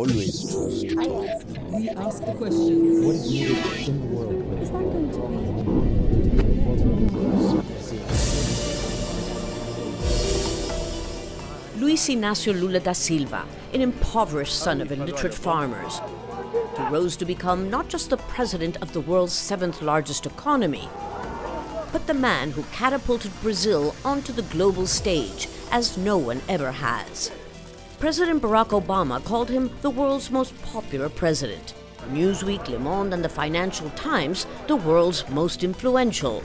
always We ask the question. What is needed in the world? Is that going to be? Luis Ignacio Lula da Silva, an impoverished son of illiterate farmers, who rose to become not just the president of the world's seventh largest economy, but the man who catapulted Brazil onto the global stage as no one ever has. President Barack Obama called him the world's most popular president. Newsweek, Le Monde, and the Financial Times, the world's most influential.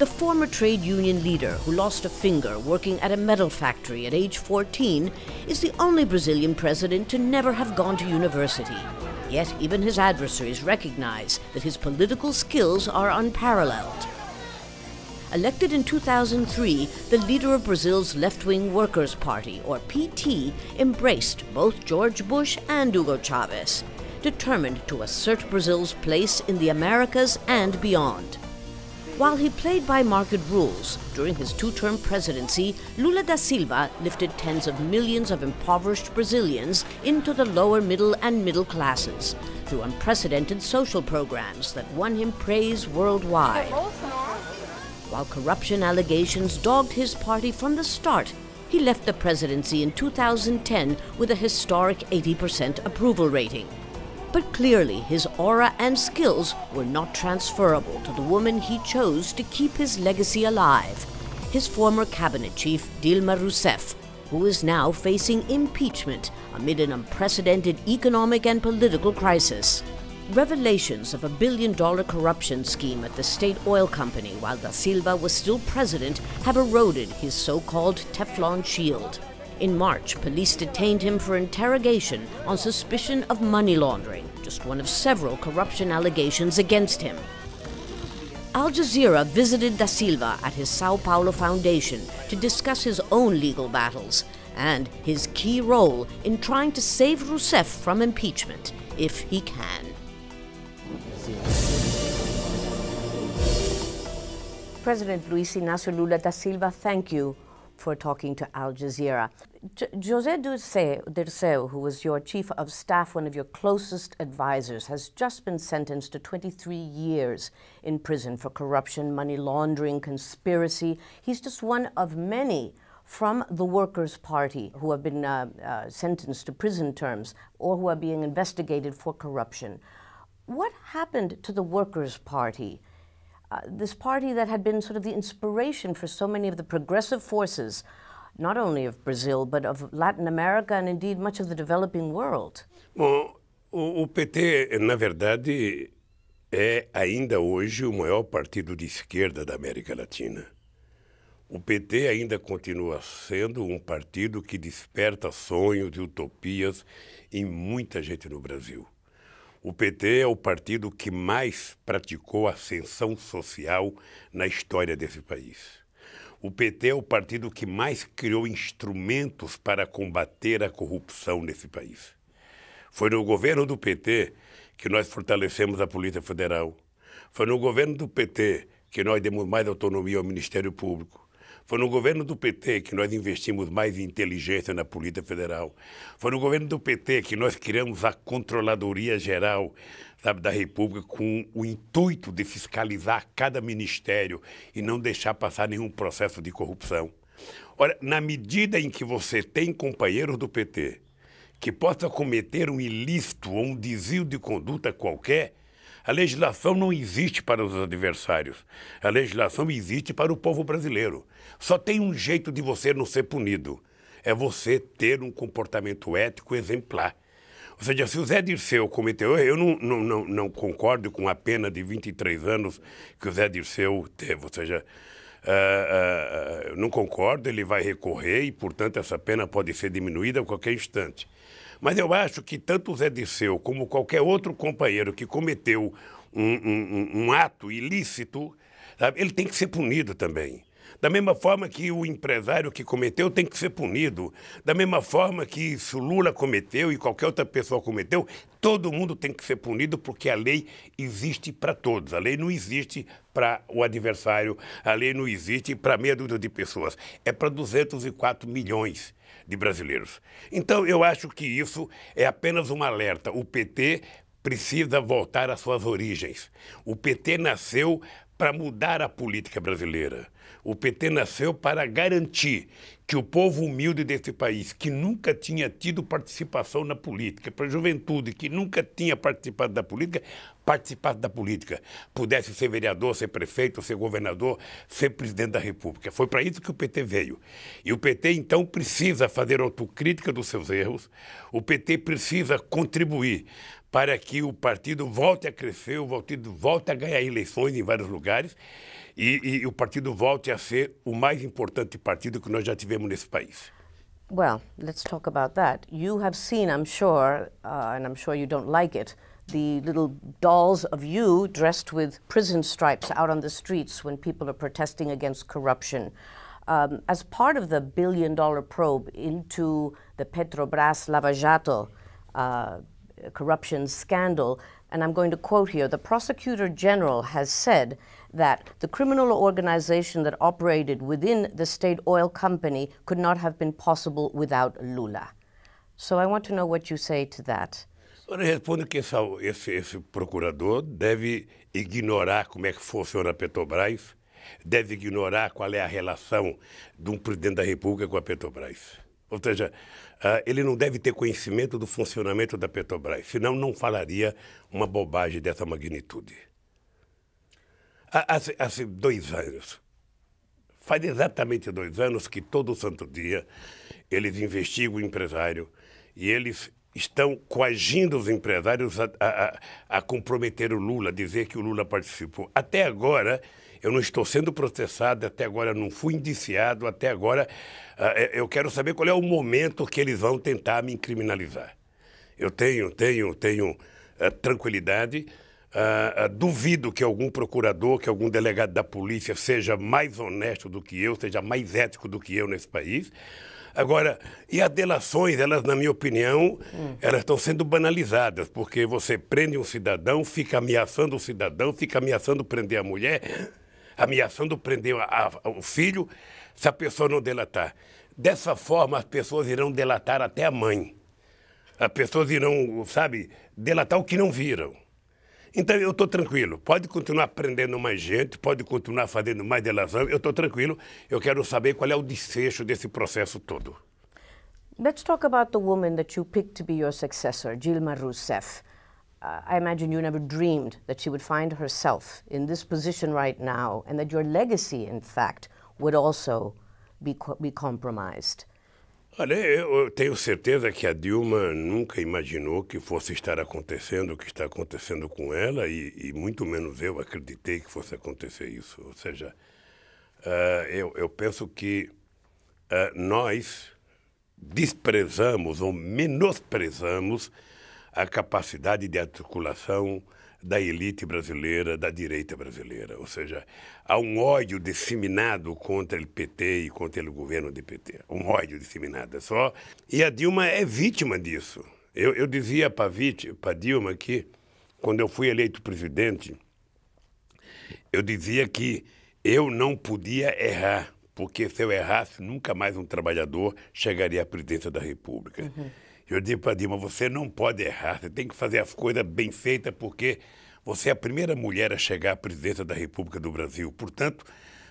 The former trade union leader who lost a finger working at a metal factory at age 14 is the only Brazilian president to never have gone to university. Yet even his adversaries recognize that his political skills are unparalleled elected in 2003, the leader of Brazil's left wing Workers' Party, or PT, embraced both George Bush and Hugo Chavez, determined to assert Brazil's place in the Americas and beyond. While he played by market rules, during his two term presidency, Lula da Silva lifted tens of millions of impoverished Brazilians into the lower middle and middle classes through unprecedented social programs that won him praise worldwide. While corruption allegations dogged his party from the start, he left the presidency in 2010 with a historic 80% approval rating. But clearly, his aura and skills were not transferable to the woman he chose to keep his legacy alive his former cabinet chief, Dilma Rousseff, who is now facing impeachment amid an unprecedented economic and political crisis. Revelations of a billion dollar corruption scheme at the state oil company while Da Silva was still president have eroded his so called Teflon shield. In March, police detained him for interrogation on suspicion of money laundering, just one of several corruption allegations against him. Al Jazeera visited Da Silva at his Sao Paulo foundation to discuss his own legal battles and his key role in trying to save Rousseff from impeachment, if he can. President Luis Inácio Lula da Silva, thank you for talking to Al Jazeera. J Jose Dirceu, who was your chief of staff, one of your closest advisors, has just been sentenced to 23 years in prison for corruption, money laundering, conspiracy. He's just one of many from the Workers' Party who have been uh, uh, sentenced to prison terms or who are being investigated for corruption. What happened to the Workers' Party? this party that had been sort of the inspiration for so many of the progressive forces, not only of Brazil, but of Latin America and indeed much of the developing world. Bom, o, o PT, na verdade, é ainda hoje o maior partido de esquerda da América Latina. O PT ainda continua sendo um partido que desperta sonhos e utopias em muita gente no Brasil. O PT é o partido que mais praticou ascensão social na história desse país. O PT é o partido que mais criou instrumentos para combater a corrupção nesse país. Foi no governo do PT que nós fortalecemos a Polícia Federal. Foi no governo do PT que nós demos mais autonomia ao Ministério Público. Foi no governo do PT que nós investimos mais em inteligência na Polícia Federal. Foi no governo do PT que nós criamos a Controladoria Geral sabe, da República com o intuito de fiscalizar cada ministério e não deixar passar nenhum processo de corrupção. Ora, na medida em que você tem companheiros do PT que possa cometer um ilícito ou um desvio de conduta qualquer, a legislação não existe para os adversários. A legislação existe para o povo brasileiro. Só tem um jeito de você não ser punido: é você ter um comportamento ético exemplar. Ou seja, se o Zé Dirceu cometeu eu não, não, não, não concordo com a pena de 23 anos que o Zé Dirceu teve. Ou seja, uh, uh, não concordo, ele vai recorrer e, portanto, essa pena pode ser diminuída a qualquer instante. Mas eu acho que tanto o Zé Disseu como qualquer outro companheiro que cometeu um, um, um ato ilícito, sabe, ele tem que ser punido também. Da mesma forma que o empresário que cometeu tem que ser punido. Da mesma forma que se o Lula cometeu e qualquer outra pessoa cometeu, todo mundo tem que ser punido porque a lei existe para todos. A lei não existe para o adversário, a lei não existe para meia dúzia de pessoas. É para 204 milhões de brasileiros. Então, eu acho que isso é apenas um alerta. O PT precisa voltar às suas origens. O PT nasceu para mudar a política brasileira. O PT nasceu para garantir que o povo humilde desse país, que nunca tinha tido participação na política, para a juventude que nunca tinha participado da política, participasse da política, pudesse ser vereador, ser prefeito, ser governador, ser presidente da República. Foi para isso que o PT veio. E o PT, então, precisa fazer autocrítica dos seus erros, o PT precisa contribuir para que o partido volte a crescer, o partido volte a ganhar eleições em vários lugares e, e, o partido volte a ser o mais importante partido que nós já tivemos nesse país. Well, let's talk about that. You have seen, I'm sure, uh, and I'm sure you don't like it, the little dolls of you dressed with prison stripes out on the streets when people are protesting against corruption. Um, as part of the billion dollar probe into the Petrobras Lavajato uh, corruption scandal. And I'm going to quote here the prosecutor general has said that the criminal organization that operated within the state oil company could not have been possible without Lula. So I want to know what you say to that. Ora, respondo que essa, esse, esse procurador deve ignorar como é que funciona a Petrobras, deve ignorar qual é a relação de um presidente da República com a Petrobras. Ou seja, Uh, ele não deve ter conhecimento do funcionamento da Petrobras, senão não falaria uma bobagem dessa magnitude. Há, há, há dois anos, faz exatamente dois anos que todo santo dia eles investigam o empresário e eles estão coagindo os empresários a, a, a comprometer o Lula, dizer que o Lula participou. Até agora, eu não estou sendo processado, até agora não fui indiciado, até agora ah, é, eu quero saber qual é o momento que eles vão tentar me incriminalizar. Eu tenho, tenho, tenho ah, tranquilidade. Uh, uh, duvido que algum procurador, que algum delegado da polícia seja mais honesto do que eu, seja mais ético do que eu nesse país. Agora, e as delações, elas, na minha opinião, hum. elas estão sendo banalizadas, porque você prende um cidadão, fica ameaçando o cidadão, fica ameaçando prender a mulher ameaçando prender a, a, o filho se a pessoa não delatar. Dessa forma, as pessoas irão delatar até a mãe. As pessoas irão, sabe, delatar o que não viram. Então eu estou tranquilo. Pode continuar prendendo mais gente, pode continuar fazendo mais delação. Eu estou tranquilo. Eu quero saber qual é o desfecho desse processo todo. Let's talk about the woman that you picked to be your successor, Dilma Rousseff. I imagine you never dreamed that she would find herself in this position right now, and that your legacy, in fact, would also be, be compromised. Olha, eu tenho certeza que a Dilma nunca imaginou que fosse estar acontecendo o que está acontecendo com ela, e, e muito menos eu acreditei que fosse acontecer isso. Ou seja, uh, eu, eu, penso que uh, nós desprezamos ou menosprezamos a capacidade de articulação da elite brasileira, da direita brasileira. Ou seja, há um ódio disseminado contra o PT e contra o governo do PT. Um ódio disseminado é só. E a Dilma é vítima disso. Eu, eu dizia para a Dilma que, quando eu fui eleito presidente, eu dizia que eu não podia errar, porque se eu errasse, nunca mais um trabalhador chegaria à presidência da República. Uhum. Eu disse para Dilma, você não pode errar, você tem que fazer as coisas bem feitas, porque você é a primeira mulher a chegar à presidência da República do Brasil. Portanto,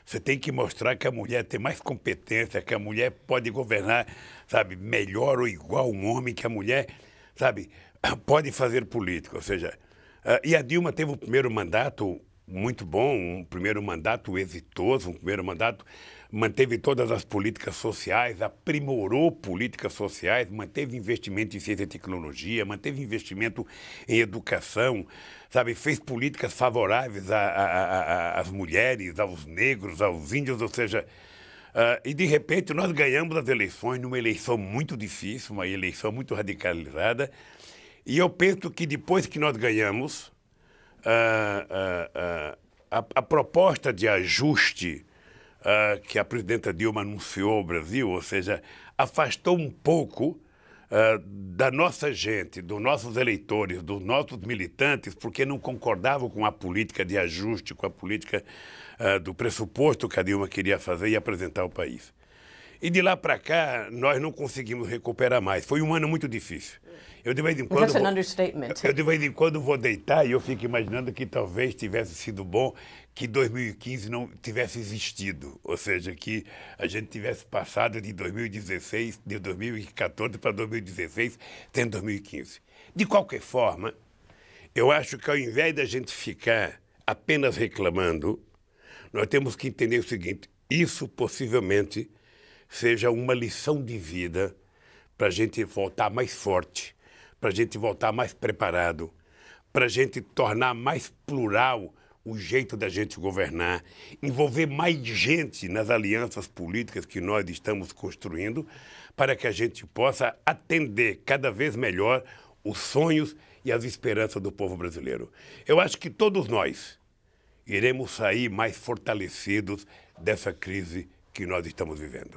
você tem que mostrar que a mulher tem mais competência, que a mulher pode governar, sabe, melhor ou igual um homem, que a mulher, sabe, pode fazer política. Ou seja, ah, e a Dilma teve o primeiro mandato muito bom, um primeiro mandato exitoso, um primeiro mandato manteve todas as políticas sociais, aprimorou políticas sociais, manteve investimento em ciência e tecnologia, manteve investimento em educação, sabe, fez políticas favoráveis às mulheres, aos negros, aos índios, ou seja, Uh, e de repente nós ganhamos as eleições numa eleição muito difícil, uma eleição muito radicalizada. E eu penso que depois que nós ganhamos, uh, uh, a, a, proposta de ajuste uh, que a presidenta Dilma anunciou ao Brasil, ou seja, afastou um pouco uh, da nossa gente, dos nossos eleitores, dos nossos militantes, porque não concordavam com a política de ajuste, com a política uh, do pressuposto que a Dilma queria fazer e apresentar ao país. E de lá para cá, nós não conseguimos recuperar mais. Foi um ano muito difícil. Eu de vez em quando. Eu de vez em quando vou deitar e eu fico imaginando que talvez tivesse sido bom que 2015 não tivesse existido. Ou seja, que a gente tivesse passado de 2016, de 2014 para 2016, sem 2015. De qualquer forma, eu acho que ao invés da gente ficar apenas reclamando, nós temos que entender o seguinte: isso possivelmente seja uma lição de vida para a gente voltar mais forte, para a gente voltar mais preparado, para a gente tornar mais plural o jeito da gente governar, envolver mais gente nas alianças políticas que nós estamos construindo, para que a gente possa atender cada vez melhor os sonhos e as esperanças do povo brasileiro. Eu acho que todos nós iremos sair mais fortalecidos dessa crise que nós estamos vivendo.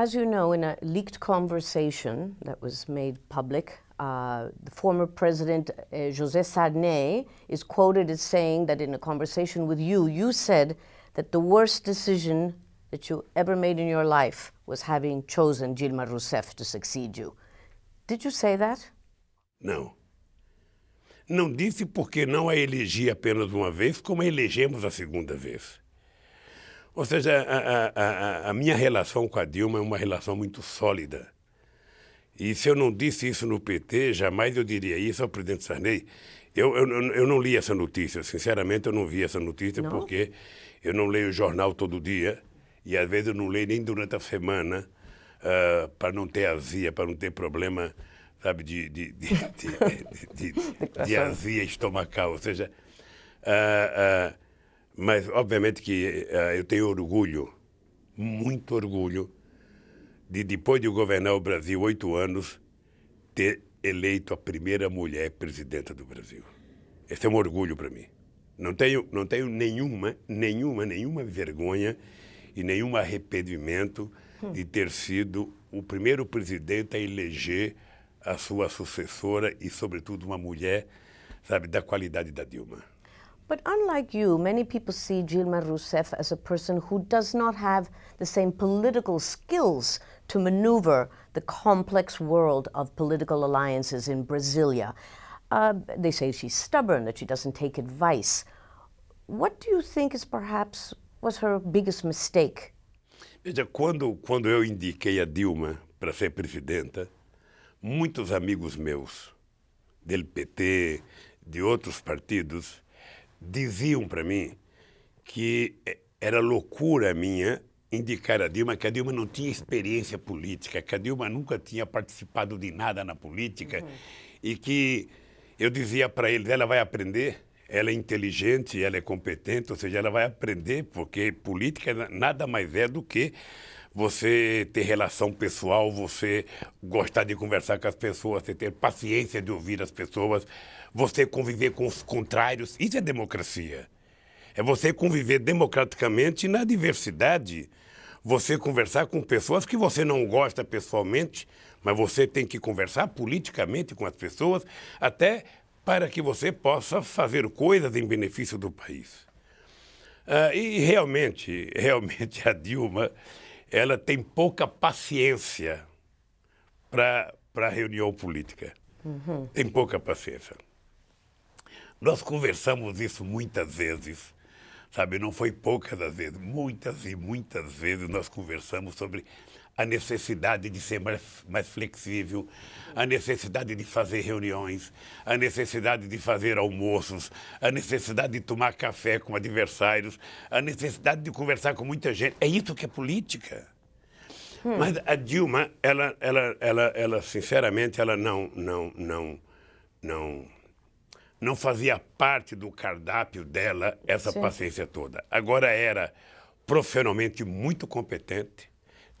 As you know, in a leaked conversation that was made public, uh, the former president uh, José Sarney is quoted as saying that in a conversation with you, you said that the worst decision that you ever made in your life was having chosen Dilma Rousseff to succeed you. Did you say that? Não. Não disse porque não a elegi apenas uma vez, como a elegemos a segunda vez. Ou seja, a, a, a, minha relação com a Dilma é uma relação muito sólida. E se eu não disse isso no PT, jamais eu diria isso ao presidente Sarney. Eu, eu, eu não li essa notícia, sinceramente eu não vi essa notícia não? porque eu não leio o jornal todo dia e às vezes eu não leio nem durante a semana uh, para não ter azia, para não ter problema, sabe, de, de, de, de, de, de, de azia estomacal. Ou seja, uh, uh, mas, obviamente, que uh, eu tenho orgulho, muito orgulho, de depois de governar o Brasil oito anos, ter eleito a primeira mulher presidenta do Brasil. Esse é um orgulho para mim. Não tenho, não tenho nenhuma, nenhuma, nenhuma vergonha e nenhum arrependimento hum. de ter sido o primeiro presidente a eleger a sua sucessora e, sobretudo, uma mulher, sabe, da qualidade da Dilma. But unlike you, many people see Dilma Rousseff as a person who does not have the same political skills to maneuver the complex world of political alliances in Brasilia. Uh, they say she's stubborn, that she doesn't take advice. What do you think is perhaps was her biggest mistake? Veja, quando, quando eu indiquei a Dilma para ser presidenta, muitos amigos meus, del PT, de outros partidos, diziam para mim que era loucura minha indicar a Dilma, que a Dilma não tinha experiência política, que a Dilma nunca tinha participado de nada na política uhum. e que eu dizia para eles, ela vai aprender, ela é inteligente, ela é competente, ou seja, ela vai aprender, porque política nada mais é do que você ter relação pessoal, você gostar de conversar com as pessoas, você ter paciência de ouvir as pessoas, você conviver com os contrários. Isso é democracia. É você conviver democraticamente na diversidade. Você conversar com pessoas que você não gosta pessoalmente, mas você tem que conversar politicamente com as pessoas, até para que você possa fazer coisas em benefício do país. Ah, e realmente, realmente a Dilma ela tem pouca paciência para a reunião política. Uhum. Tem pouca paciência. Nós conversamos isso muitas vezes Sabe, não foi poucas as vezes, muitas e muitas vezes nós conversamos sobre a necessidade de ser mais, mais flexível, a necessidade de fazer reuniões, a necessidade de fazer almoços, a necessidade de tomar café com adversários, a necessidade de conversar com muita gente. É isso que é política. Hum. Mas a Dilma, ela, ela, ela, ela, sinceramente, ela não, não, não, não não fazia parte do cardápio dela essa Sim. paciência toda. Agora era profissionalmente muito competente,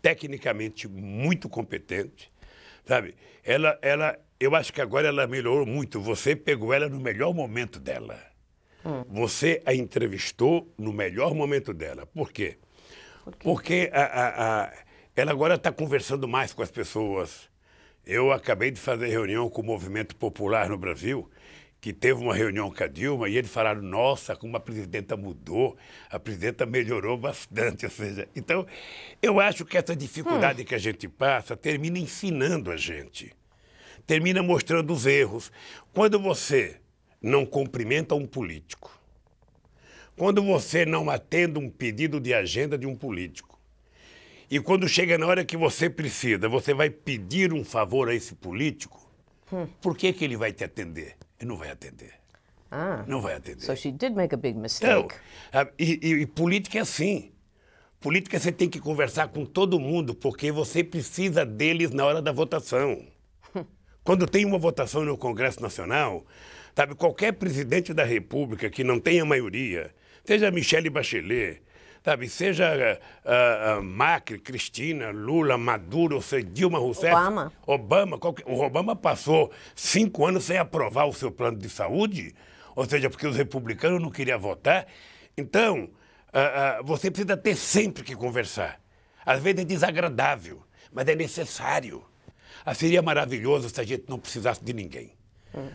tecnicamente muito competente, sabe? Ela, ela, eu acho que agora ela melhorou muito. Você pegou ela no melhor momento dela. Hum. Você a entrevistou no melhor momento dela. Por quê? Por quê? Porque a, a, a, ela agora está conversando mais com as pessoas. Eu acabei de fazer reunião com o Movimento Popular no Brasil que teve uma reunião com a Dilma e eles falaram, nossa, como a presidenta mudou, a presidenta melhorou bastante, ou seja, então eu acho que essa dificuldade hum. que a gente passa termina ensinando a gente, termina mostrando os erros. Quando você não cumprimenta um político, quando você não atende um pedido de agenda de um político, e quando chega na hora que você precisa, você vai pedir um favor a esse político, hum. por que, que ele vai te atender? não vai atender. Ah, não vai atender. So she did make a big mistake. Então, ah, e, e, e política é assim. Política você tem que conversar com todo mundo, porque você precisa deles na hora da votação. Quando tem uma votação no Congresso Nacional, sabe, qualquer presidente da República que não tenha maioria, seja Michele Bachelet, sabe? Seja uh, uh, Macri, Cristina, Lula, Maduro, seja, Dilma Rousseff. Obama. Obama qualquer... O Obama passou cinco anos sem aprovar o seu plano de saúde, ou seja, porque os republicanos não queriam votar. Então, uh, você precisa ter sempre que conversar. Às vezes é desagradável, mas é necessário. Ah, seria maravilhoso se a gente não precisasse de ninguém.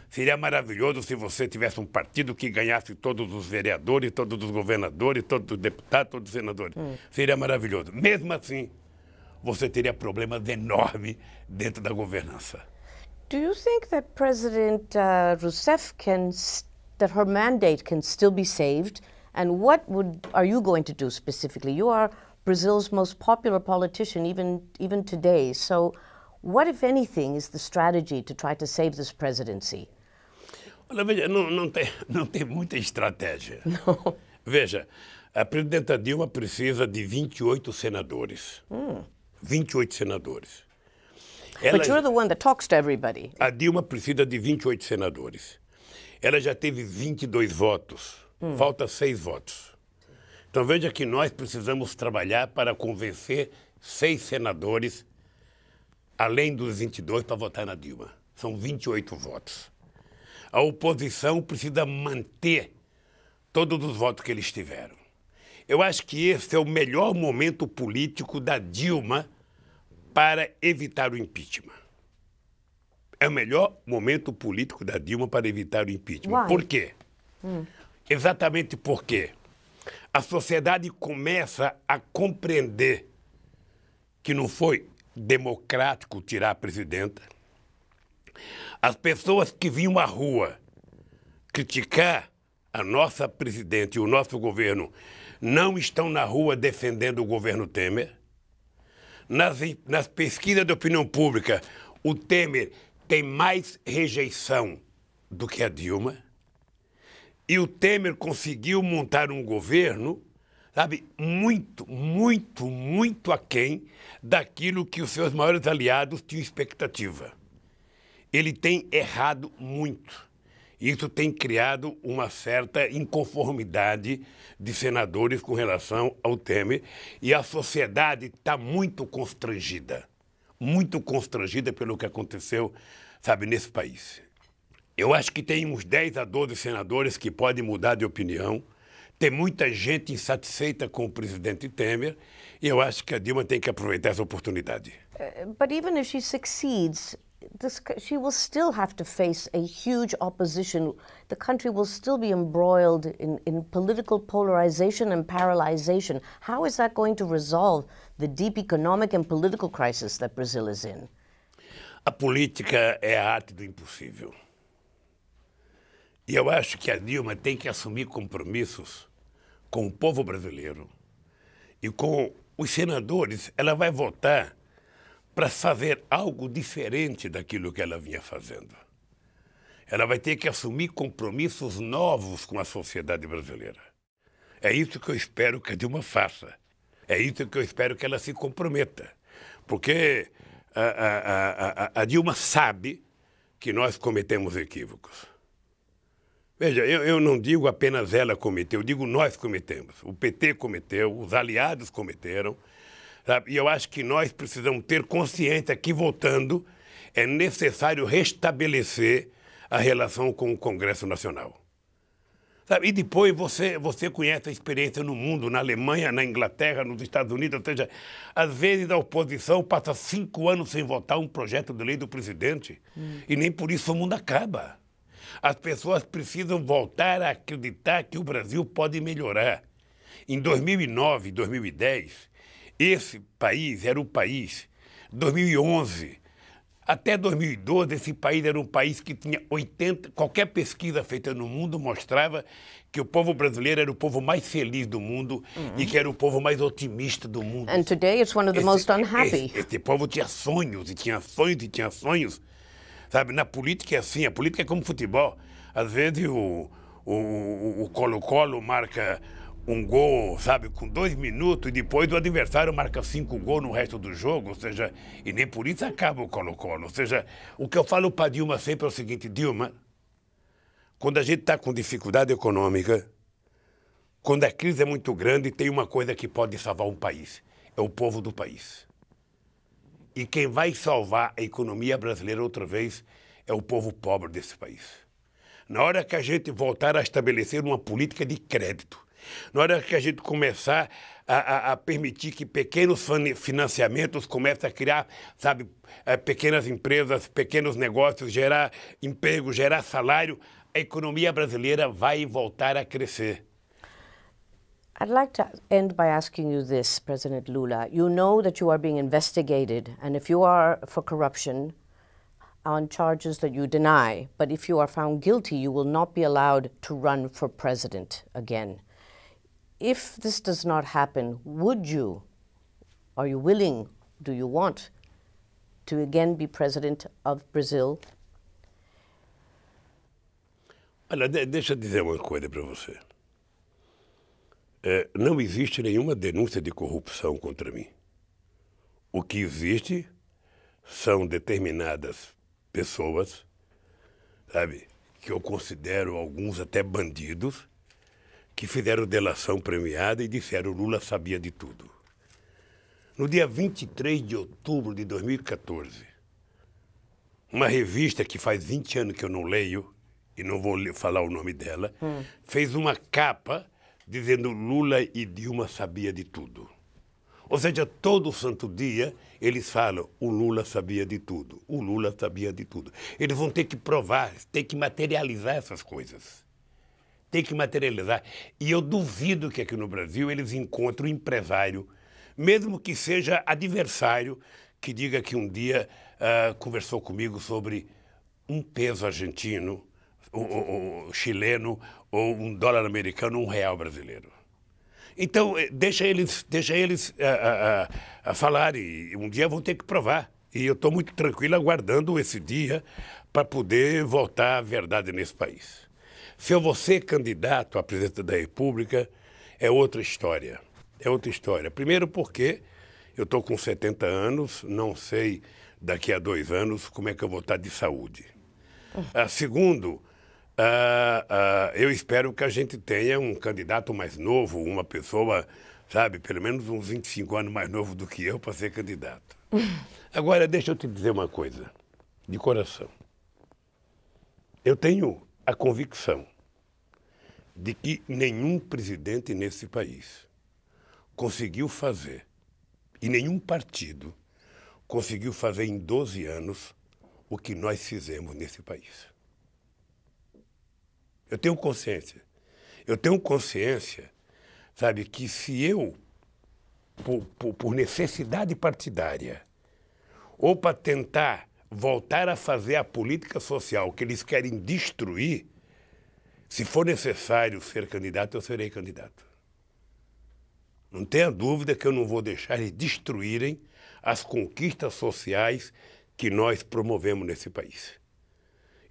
Seria maravilhoso se você tivesse um partido que ganhasse todos os vereadores, todos os governadores, todos os deputados, todos os senadores. Seria maravilhoso. Mesmo assim, você teria problemas enormes dentro da governança. Do you think that President uh, Rousseff can that her mandate can still be saved? And what would are you going to do specifically? You are Brazil's most popular politician even even today. So What, if anything, is the strategy to try to save this presidency? Olha, veja, não, não, tem, não tem muita estratégia. Não. Veja, a presidenta Dilma precisa de 28 senadores. Hum. 28 senadores. Ela, But you're the one that talks to everybody. A Dilma precisa de 28 senadores. Ela já teve 22 votos. Hum. Falta 6 votos. Então veja que nós precisamos trabalhar para convencer seis senadores além dos 22 para votar na Dilma. São 28 votos. A oposição precisa manter todos os votos que eles tiveram. Eu acho que esse é o melhor momento político da Dilma para evitar o impeachment. É o melhor momento político da Dilma para evitar o impeachment. Why? Por quê? Hum. Exatamente porque a sociedade começa a compreender que não foi democrático tirar a presidenta. As pessoas que vinham à rua criticar a nossa presidente e o nosso governo não estão na rua defendendo o governo Temer. Nas, nas pesquisas de opinião pública, o Temer tem mais rejeição do que a Dilma. E o Temer conseguiu montar um governo sabe, muito, muito, muito aquém daquilo que os seus maiores aliados tinham expectativa. Ele tem errado muito. Isso tem criado uma certa inconformidade de senadores com relação ao Temer e a sociedade está muito constrangida, muito constrangida pelo que aconteceu, sabe, nesse país. Eu acho que tem uns 10 a 12 senadores que podem mudar de opinião tem muita gente insatisfeita com o presidente Temer e eu acho que a Dilma tem que aproveitar essa oportunidade. Uh, but even if she succeeds, this, she will still have to face a huge opposition. The country will still be embroiled in, in political polarization and paralyzation. How is that going to resolve the deep economic and political crisis that Brazil is in? A política é a arte do impossível. E eu acho que a Dilma tem que assumir compromissos com o povo brasileiro e com os senadores. Ela vai votar para fazer algo diferente daquilo que ela vinha fazendo. Ela vai ter que assumir compromissos novos com a sociedade brasileira. É isso que eu espero que a Dilma faça. É isso que eu espero que ela se comprometa. Porque a, a, a, a Dilma sabe que nós cometemos equívocos. Veja, eu, eu não digo apenas ela cometeu, eu digo nós cometemos. O PT cometeu, os aliados cometeram. Sabe? E eu acho que nós precisamos ter consciência que, votando, é necessário restabelecer a relação com o Congresso Nacional. Sabe? E depois você, você conhece a experiência no mundo, na Alemanha, na Inglaterra, nos Estados Unidos, ou seja, às vezes a oposição passa cinco anos sem votar um projeto de lei do presidente hum. e nem por isso o mundo acaba. As pessoas precisam voltar a acreditar que o Brasil pode melhorar. Em 2009, 2010, esse país era o país. 2011, até 2012, esse país era um país que tinha 80. Qualquer pesquisa feita no mundo mostrava que o povo brasileiro era o povo mais feliz do mundo uhum. e que era o povo mais otimista do mundo. And today it's one of the esse, most unhappy. Esse, esse povo tinha sonhos e tinha sonhos e tinha sonhos. Sabe, na política é assim, a política é como futebol. Às vezes o Colo-Colo marca um gol, sabe, com dois minutos e depois o adversário marca cinco gols no resto do jogo, ou seja, e nem por isso acaba o Colo-Colo. Ou seja, o que eu falo para Dilma sempre é o seguinte: Dilma, quando a gente está com dificuldade econômica, quando a crise é muito grande, tem uma coisa que pode salvar um país: é o povo do país. E quem vai salvar a economia brasileira outra vez é o povo pobre desse país. Na hora que a gente voltar a estabelecer uma política de crédito, na hora que a gente começar a, a, a permitir que pequenos financiamentos comecem a criar, sabe, eh, pequenas empresas, pequenos negócios, gerar emprego, gerar salário, a economia brasileira vai voltar a crescer. I'd like to end by asking you this, President Lula. You know that you are being investigated, and if you are for corruption on charges that you deny, but if you are found guilty, you will not be allowed to run for president again. If this does not happen, would you, are you willing, do you want to again be president of Brazil? Olha, deixa eu dizer uma coisa para você. É, não existe nenhuma denúncia de corrupção contra mim. O que existe são determinadas pessoas, sabe, que eu considero alguns até bandidos, que fizeram delação premiada e disseram Lula sabia de tudo. No dia 23 de outubro de 2014, uma revista que faz 20 anos que eu não leio, e não vou falar o nome dela, hum. fez uma capa dizendo Lula e Dilma sabia de tudo. Ou seja, todo santo dia eles falam o Lula sabia de tudo, o Lula sabia de tudo. Eles vão ter que provar, ter que materializar essas coisas. Tem que materializar. E eu duvido que aqui no Brasil eles encontrem um empresário, mesmo que seja adversário, que diga que um dia uh, conversou comigo sobre um peso argentino um, um chileno ou um dólar americano, um real brasileiro. Então, eh, deixa eles, deixa eles a, eh, a, eh, a falar e um dia vão ter que provar. E eu estou muito tranquilo aguardando esse dia para poder voltar à verdade nesse país. Se eu vou ser candidato a presidente da República, é outra história. É outra história. Primeiro porque eu estou com 70 anos, não sei daqui a dois anos como é que eu vou estar tá de saúde. Hum. Ah, segundo, Uh, uh, eu espero que a gente tenha um candidato mais novo, uma pessoa, sabe, pelo menos uns 25 anos mais novo do que eu para ser candidato. Agora, deixa eu te dizer uma coisa, de coração. Eu tenho a convicção de que nenhum presidente nesse país conseguiu fazer, e nenhum partido conseguiu fazer em 12 anos, o que nós fizemos nesse país. Eu tenho consciência. Eu tenho consciência, sabe, que se eu, por, por, por necessidade partidária, ou para tentar voltar a fazer a política social que eles querem destruir, se for necessário ser candidato, eu serei candidato. Não tenha dúvida que eu não vou deixar eles destruírem as conquistas sociais que nós promovemos nesse país.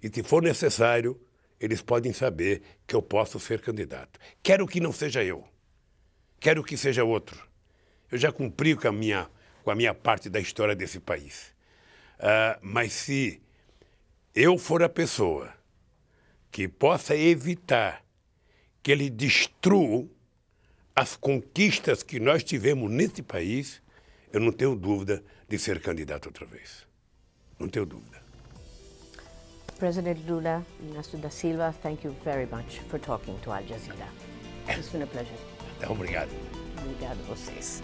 E se for necessário, eles podem saber que eu posso ser candidato. Quero que não seja eu. Quero que seja outro. Eu já cumpri com a minha, com a minha parte da história desse país. Uh, mas se eu for a pessoa que possa evitar que ele destrua as conquistas que nós tivemos nesse país, eu não tenho dúvida de ser candidato outra vez. Não tenho dúvida. President Lula, Ernesto da Silva, thank you very much for talking to Al Jazeera. It's been a pleasure. Obrigado. Obrigado a vocês.